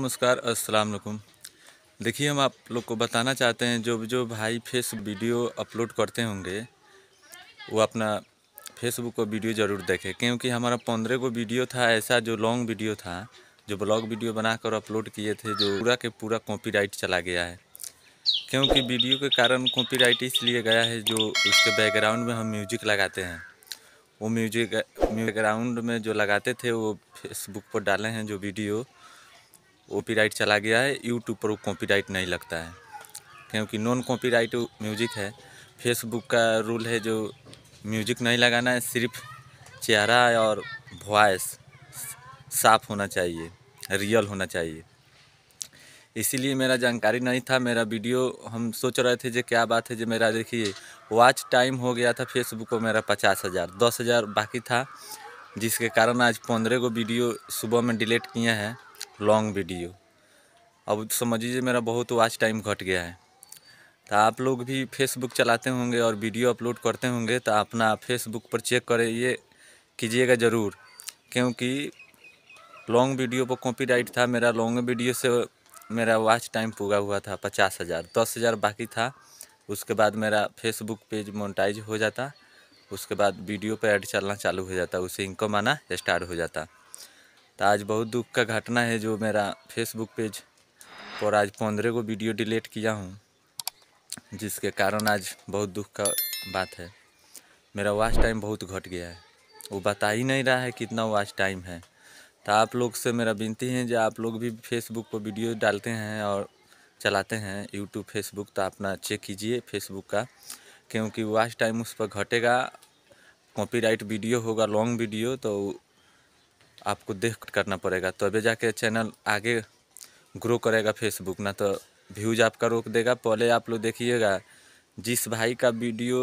नमस्कार अस्सलाम वालेकुम देखिए हम आप लोग को बताना चाहते हैं जो जो भाई फेस वीडियो अपलोड करते होंगे वो अपना फेसबुक को वीडियो ज़रूर देखें क्योंकि हमारा पंद्रह को वीडियो था ऐसा जो लॉन्ग वीडियो था जो ब्लॉग वीडियो बनाकर अपलोड किए थे जो पूरा के पूरा कॉपीराइट चला गया है क्योंकि वीडियो के कारण कॉपी इसलिए गया है जो उसके बैकग्राउंड में हम म्यूजिक लगाते हैं वो म्यूजिक बैकग्राउंड में जो लगाते थे वो फेसबुक पर डाले हैं जो वीडियो कॉपीराइट चला गया है यूट्यूब पर वो कॉपीराइट नहीं लगता है क्योंकि नॉन कॉपीराइट म्यूज़िक है फेसबुक का रूल है जो म्यूज़िक नहीं लगाना है सिर्फ चेहरा और वॉइस साफ होना चाहिए रियल होना चाहिए इसीलिए मेरा जानकारी नहीं था मेरा वीडियो हम सोच रहे थे जो क्या बात है जो मेरा देखिए वॉच टाइम हो गया था फेसबुक को मेरा पचास हज़ार दस हज़ार बाकी था जिसके कारण आज पंद्रह को वीडियो सुबह में डिलीट किए हैं लॉन्ग वीडियो अब समझिए मेरा बहुत वॉच टाइम घट गया है तो आप लोग भी फेसबुक चलाते होंगे और वीडियो अपलोड करते होंगे तो अपना फेसबुक पर चेक करें ये कीजिएगा ज़रूर क्योंकि लॉन्ग वीडियो पर कॉपीराइट था मेरा लॉन्ग वीडियो से मेरा वॉच टाइम पूरा हुआ था पचास हज़ार दस हज़ार बाकी था उसके बाद मेरा फेसबुक पेज मोनटाइज हो जाता उसके बाद वीडियो पर ऐड चलना चालू हो जाता उसे इनकम आना स्टार्ट हो जाता तो आज बहुत दुख का घटना है जो मेरा फेसबुक पेज और आज पंद्रह को वीडियो डिलीट किया हूँ जिसके कारण आज बहुत दुख का बात है मेरा वॉच टाइम बहुत घट गया है वो बता ही नहीं रहा है कितना वॉच टाइम है तो आप लोग से मेरा विनती है जो आप लोग भी फेसबुक पर वीडियो डालते हैं और चलाते हैं यूट्यूब फेसबुक तो अपना चेक कीजिए फेसबुक का क्योंकि वॉच टाइम उस पर घटेगा कॉपीराइट वीडियो होगा लॉन्ग वीडियो तो आपको देख करना पड़ेगा तभी तो जाके चैनल आगे ग्रो करेगा फेसबुक ना तो व्यूज आपका रोक देगा पहले आप लोग देखिएगा जिस भाई का वीडियो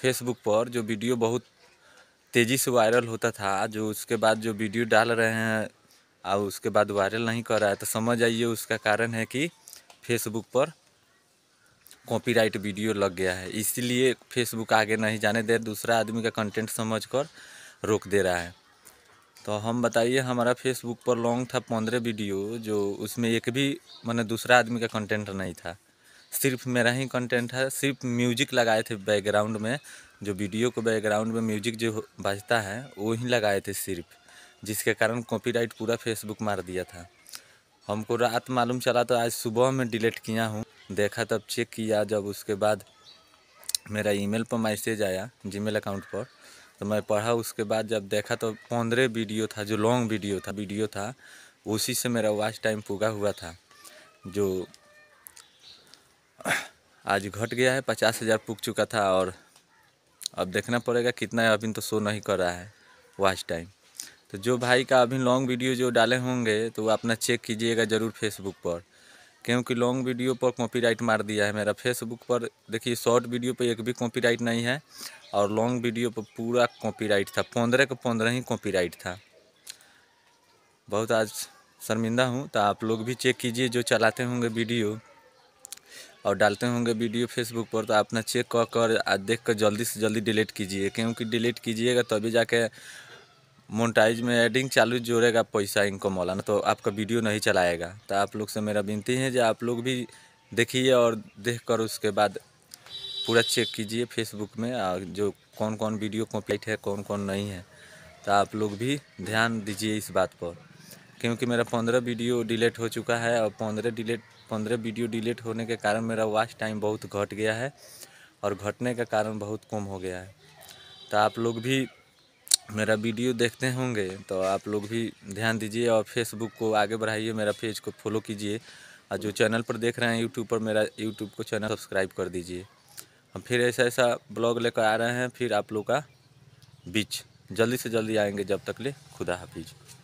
फेसबुक पर जो वीडियो बहुत तेज़ी से वायरल होता था जो उसके बाद जो वीडियो डाल रहे हैं और उसके बाद वायरल नहीं कर रहा है तो समझ आइए उसका कारण है कि फेसबुक पर कॉपीराइट वीडियो लग गया है इसीलिए फेसबुक आगे नहीं जाने दे दूसरा आदमी का कंटेंट समझ कर रोक दे रहा है तो हम बताइए हमारा फेसबुक पर लॉन्ग था पंद्रह वीडियो जो उसमें एक भी मैंने दूसरा आदमी का कंटेंट नहीं था सिर्फ मेरा ही कंटेंट है सिर्फ म्यूजिक लगाए थे बैकग्राउंड में जो वीडियो को बैकग्राउंड में म्यूजिक जो बजता है वो ही लगाए थे सिर्फ जिसके कारण कॉपीराइट पूरा फेसबुक मार दिया था हमको रात मालूम चला तो आज सुबह में डिलीट किया हूँ देखा तब चेक किया जब उसके बाद मेरा ईमेल पर मैसेज आया जीमेल अकाउंट पर तो मैं पढ़ा उसके बाद जब देखा तो पंद्रह वीडियो था जो लॉन्ग वीडियो था वीडियो था उसी से मेरा वॉच टाइम पूरा हुआ था जो आज घट गया है पचास हज़ार पुग चुका था और अब देखना पड़ेगा कितना है अभी तो शो नहीं कर रहा है वॉच टाइम तो जो भाई का अभी लॉन्ग वीडियो जो डाले होंगे तो वो अपना चेक कीजिएगा ज़रूर फेसबुक पर क्योंकि लॉन्ग वीडियो पर कॉपीराइट मार दिया है मेरा फेसबुक पर देखिए शॉर्ट वीडियो पर एक भी कॉपीराइट नहीं है और लॉन्ग वीडियो पर पूरा कॉपीराइट था पंद्रह का पंद्रह ही कॉपीराइट था बहुत आज शर्मिंदा हूँ तो आप लोग भी चेक कीजिए जो चलाते होंगे वीडियो और डालते होंगे वीडियो फेसबुक पर तो अपना चेक कर कर देख कर जल्दी से जल्दी डिलीट कीजिए क्योंकि डिलीट कीजिएगा तभी जाके मोनटाइज में एडिंग चालू जोड़ेगा पैसा इनकम वाला ना तो आपका वीडियो नहीं चलाएगा तो आप लोग से मेरा विनती है कि आप लोग भी देखिए और देख कर उसके बाद पूरा चेक कीजिए फेसबुक में और जो कौन कौन वीडियो कॉपीराइट है कौन कौन नहीं है तो आप लोग भी ध्यान दीजिए इस बात पर क्योंकि मेरा पंद्रह वीडियो डिलीट हो चुका है और पंद्रह डिलीट पंद्रह वीडियो डिलीट होने के कारण मेरा वॉच टाइम बहुत घट गया है और घटने का कारण बहुत कम हो गया है तो आप लोग भी मेरा वीडियो देखते होंगे तो आप लोग भी ध्यान दीजिए और फेसबुक को आगे बढ़ाइए मेरा पेज को फॉलो कीजिए और जो चैनल पर देख रहे हैं यूट्यूब पर मेरा यूट्यूब को चैनल सब्सक्राइब कर दीजिए हम फिर ऐसा ऐसा ब्लॉग लेकर आ रहे हैं फिर आप लोग का बीच जल्दी से जल्दी आएंगे जब तक ले खुदा हाफिज़